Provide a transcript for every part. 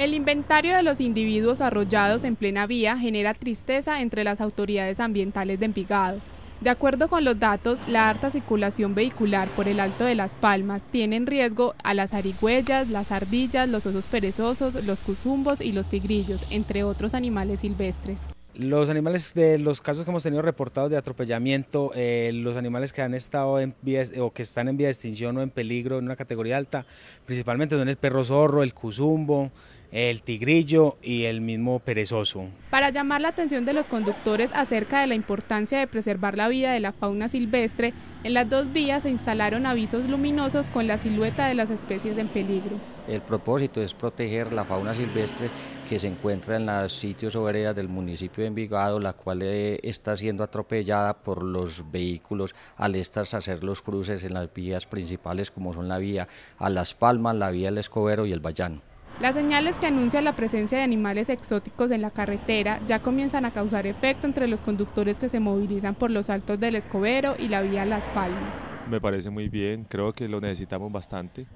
El inventario de los individuos arrollados en plena vía genera tristeza entre las autoridades ambientales de Envigado. De acuerdo con los datos, la harta circulación vehicular por el Alto de las Palmas tiene en riesgo a las arigüellas, las ardillas, los osos perezosos, los cuzumbos y los tigrillos, entre otros animales silvestres. Los animales de los casos que hemos tenido reportados de atropellamiento, eh, los animales que han estado en vía, o que están en vía de extinción o en peligro en una categoría alta, principalmente son el perro zorro, el cuzumbo, el tigrillo y el mismo perezoso. Para llamar la atención de los conductores acerca de la importancia de preservar la vida de la fauna silvestre, en las dos vías se instalaron avisos luminosos con la silueta de las especies en peligro. El propósito es proteger la fauna silvestre que se encuentra en los sitios o del municipio de Envigado, la cual eh, está siendo atropellada por los vehículos al estas hacer los cruces en las vías principales como son la vía a Las Palmas, la vía al Escobero y el Bayano. Las señales que anuncian la presencia de animales exóticos en la carretera ya comienzan a causar efecto entre los conductores que se movilizan por los altos del Escobero y la vía Las Palmas. Me parece muy bien, creo que lo necesitamos bastante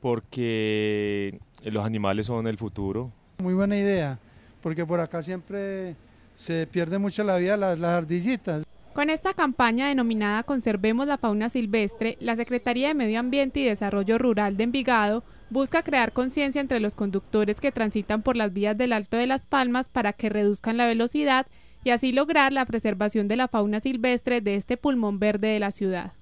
porque los animales son el futuro, muy buena idea, porque por acá siempre se pierde mucho la vida las, las ardillitas. Con esta campaña denominada Conservemos la fauna silvestre, la Secretaría de Medio Ambiente y Desarrollo Rural de Envigado busca crear conciencia entre los conductores que transitan por las vías del Alto de las Palmas para que reduzcan la velocidad y así lograr la preservación de la fauna silvestre de este pulmón verde de la ciudad.